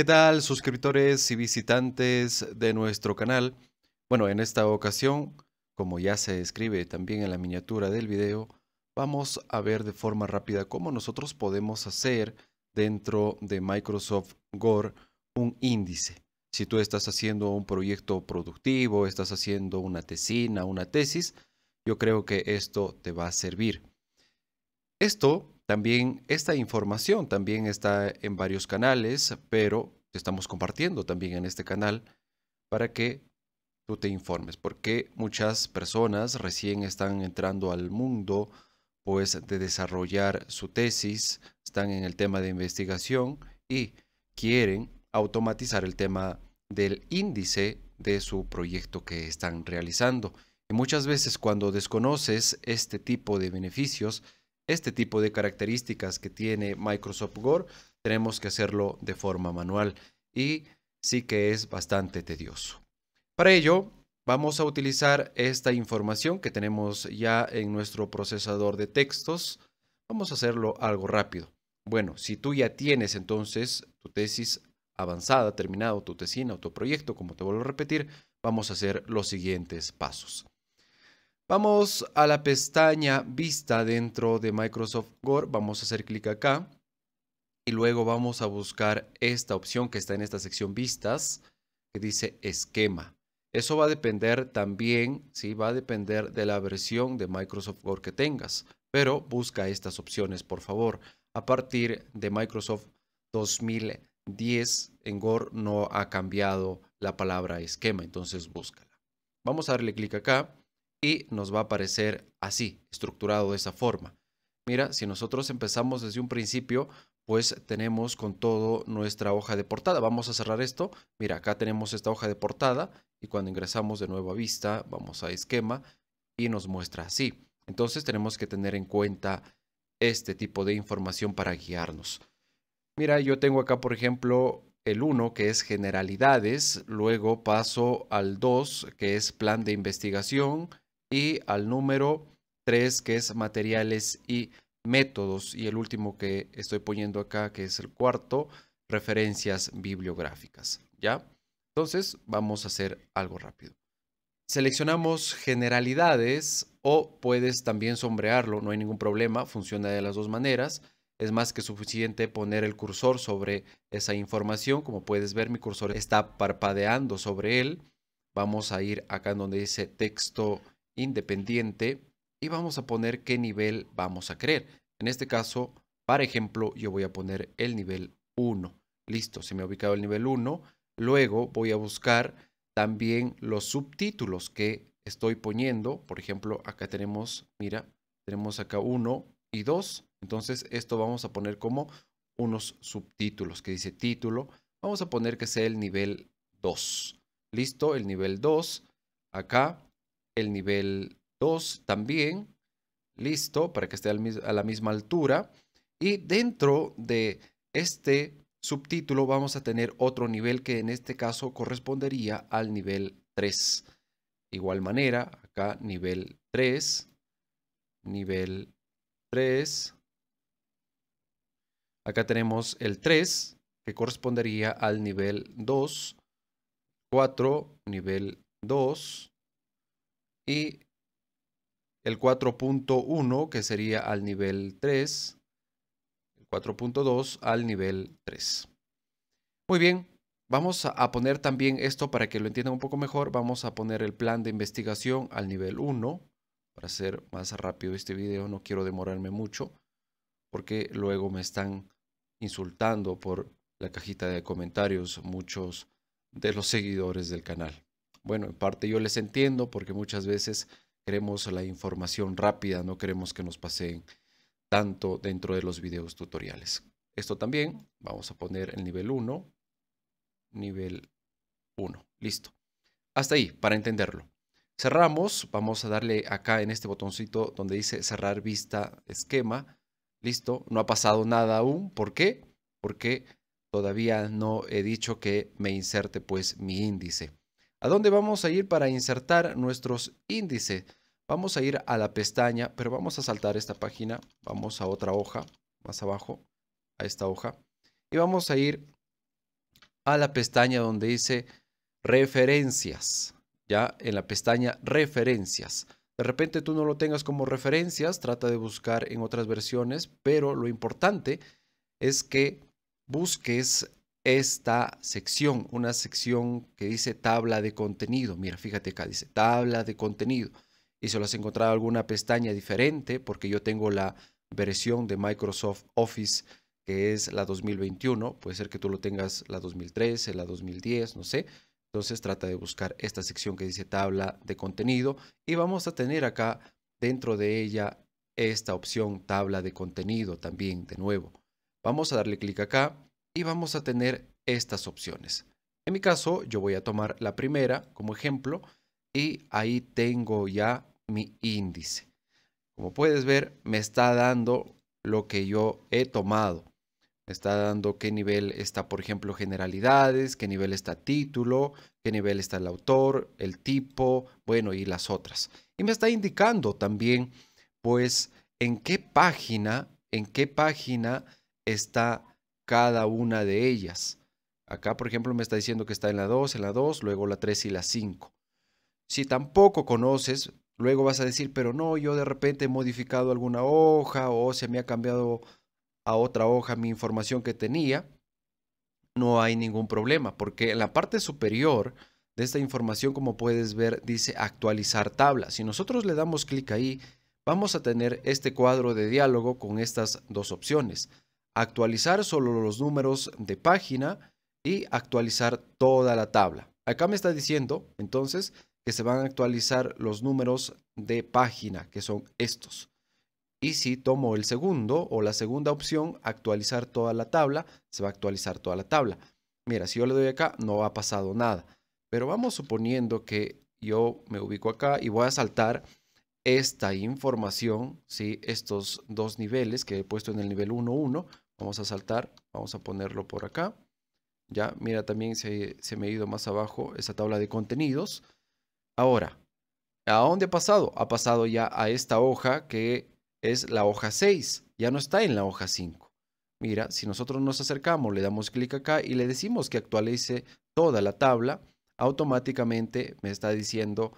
¿Qué tal suscriptores y visitantes de nuestro canal? Bueno, en esta ocasión, como ya se escribe también en la miniatura del video, vamos a ver de forma rápida cómo nosotros podemos hacer dentro de Microsoft Gore un índice. Si tú estás haciendo un proyecto productivo, estás haciendo una tesina, una tesis, yo creo que esto te va a servir. Esto también esta información también está en varios canales, pero estamos compartiendo también en este canal para que tú te informes, porque muchas personas recién están entrando al mundo pues de desarrollar su tesis, están en el tema de investigación y quieren automatizar el tema del índice de su proyecto que están realizando. Y muchas veces cuando desconoces este tipo de beneficios, este tipo de características que tiene Microsoft Word, tenemos que hacerlo de forma manual y sí que es bastante tedioso. Para ello, vamos a utilizar esta información que tenemos ya en nuestro procesador de textos. Vamos a hacerlo algo rápido. Bueno, si tú ya tienes entonces tu tesis avanzada, terminado tu tesina o tu proyecto, como te vuelvo a repetir, vamos a hacer los siguientes pasos. Vamos a la pestaña Vista dentro de Microsoft Word. Vamos a hacer clic acá y luego vamos a buscar esta opción que está en esta sección Vistas que dice Esquema. Eso va a depender también, sí, va a depender de la versión de Microsoft Word que tengas, pero busca estas opciones, por favor. A partir de Microsoft 2010 en Word no ha cambiado la palabra esquema, entonces búscala. Vamos a darle clic acá y nos va a aparecer así, estructurado de esa forma. Mira, si nosotros empezamos desde un principio, pues tenemos con todo nuestra hoja de portada. Vamos a cerrar esto. Mira, acá tenemos esta hoja de portada y cuando ingresamos de nuevo a vista, vamos a esquema y nos muestra así. Entonces tenemos que tener en cuenta este tipo de información para guiarnos. Mira, yo tengo acá, por ejemplo, el 1 que es generalidades, luego paso al 2 que es plan de investigación, y al número 3 que es materiales y métodos y el último que estoy poniendo acá que es el cuarto, referencias bibliográficas, ¿ya? Entonces vamos a hacer algo rápido. Seleccionamos generalidades o puedes también sombrearlo, no hay ningún problema, funciona de las dos maneras. Es más que suficiente poner el cursor sobre esa información. Como puedes ver, mi cursor está parpadeando sobre él. Vamos a ir acá donde dice texto independiente y vamos a poner qué nivel vamos a creer. En este caso, para ejemplo, yo voy a poner el nivel 1. Listo, se me ha ubicado el nivel 1. Luego voy a buscar también los subtítulos que estoy poniendo. Por ejemplo, acá tenemos, mira, tenemos acá 1 y 2. Entonces, esto vamos a poner como unos subtítulos que dice título. Vamos a poner que sea el nivel 2. Listo, el nivel 2. Acá el nivel 2 también. Listo, para que esté a la misma altura. Y dentro de este subtítulo vamos a tener otro nivel que en este caso correspondería al nivel 3. Igual manera, acá nivel 3, nivel 3. Acá tenemos el 3 que correspondería al nivel 2, 4, nivel 2, y el 4.1 que sería al nivel 3, el 4.2 al nivel 3. Muy bien, vamos a poner también esto para que lo entiendan un poco mejor, vamos a poner el plan de investigación al nivel 1 para hacer más rápido este video, no quiero demorarme mucho porque luego me están insultando por la cajita de comentarios muchos de los seguidores del canal. Bueno, en parte yo les entiendo porque muchas veces queremos la información rápida, no queremos que nos pasen tanto dentro de los videos tutoriales. Esto también, vamos a poner el nivel 1, nivel 1, listo. Hasta ahí, para entenderlo. Cerramos, vamos a darle acá en este botoncito donde dice cerrar vista esquema, listo. No ha pasado nada aún, ¿por qué? Porque todavía no he dicho que me inserte pues mi índice a dónde vamos a ir para insertar nuestros índices. Vamos a ir a la pestaña, pero vamos a saltar esta página. Vamos a otra hoja, más abajo, a esta hoja. Y vamos a ir a la pestaña donde dice referencias. Ya en la pestaña referencias. De repente tú no lo tengas como referencias, trata de buscar en otras versiones, pero lo importante es que busques esta sección, una sección que dice tabla de contenido. Mira, fíjate acá, dice tabla de contenido. Y si lo has encontrado alguna pestaña diferente, porque yo tengo la versión de Microsoft Office que es la 2021. Puede ser que tú lo tengas la 2013, la 2010, no sé. Entonces trata de buscar esta sección que dice tabla de contenido y vamos a tener acá dentro de ella esta opción tabla de contenido también de nuevo. Vamos a darle clic acá y vamos a tener estas opciones. En mi caso, yo voy a tomar la primera como ejemplo y ahí tengo ya mi índice. Como puedes ver, me está dando lo que yo he tomado. Me está dando qué nivel está, por ejemplo, generalidades, qué nivel está título, qué nivel está el autor, el tipo, bueno, y las otras. Y me está indicando también, pues, en qué página, en qué página está cada una de ellas. Acá, por ejemplo, me está diciendo que está en la 2, en la 2, luego la 3 y la 5. Si tampoco conoces, luego vas a decir, pero no, yo de repente he modificado alguna hoja o se me ha cambiado a otra hoja mi información que tenía. No hay ningún problema, porque en la parte superior de esta información, como puedes ver, dice actualizar tabla. Si nosotros le damos clic ahí, vamos a tener este cuadro de diálogo con estas dos opciones actualizar solo los números de página y actualizar toda la tabla. Acá me está diciendo entonces que se van a actualizar los números de página, que son estos. Y si tomo el segundo o la segunda opción, actualizar toda la tabla, se va a actualizar toda la tabla. Mira, si yo le doy acá, no ha pasado nada. Pero vamos suponiendo que yo me ubico acá y voy a saltar esta información, ¿sí? estos dos niveles que he puesto en el nivel 1.1 Vamos a saltar, vamos a ponerlo por acá. Ya, mira, también se, se me ha ido más abajo esa tabla de contenidos. Ahora, ¿a dónde ha pasado? Ha pasado ya a esta hoja que es la hoja 6. Ya no está en la hoja 5. Mira, si nosotros nos acercamos, le damos clic acá y le decimos que actualice toda la tabla, automáticamente me está diciendo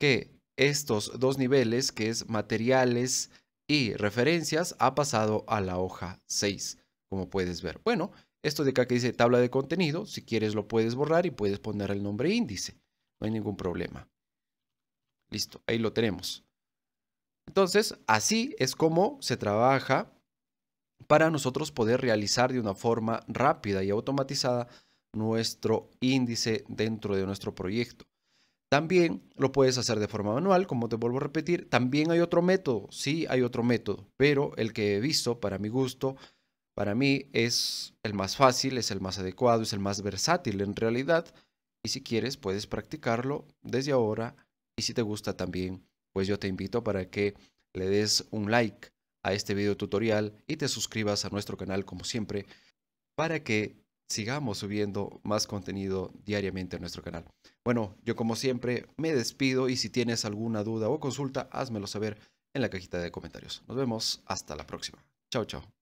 que estos dos niveles, que es materiales y referencias ha pasado a la hoja 6, como puedes ver. Bueno, esto de acá que dice tabla de contenido, si quieres lo puedes borrar y puedes poner el nombre índice. No hay ningún problema. Listo, ahí lo tenemos. Entonces, así es como se trabaja para nosotros poder realizar de una forma rápida y automatizada nuestro índice dentro de nuestro proyecto. También lo puedes hacer de forma manual, como te vuelvo a repetir. También hay otro método, sí hay otro método, pero el que he visto, para mi gusto, para mí es el más fácil, es el más adecuado, es el más versátil en realidad. Y si quieres, puedes practicarlo desde ahora. Y si te gusta también, pues yo te invito para que le des un like a este video tutorial y te suscribas a nuestro canal como siempre para que sigamos subiendo más contenido diariamente a nuestro canal. Bueno, yo como siempre me despido y si tienes alguna duda o consulta, házmelo saber en la cajita de comentarios. Nos vemos hasta la próxima. Chao, chao.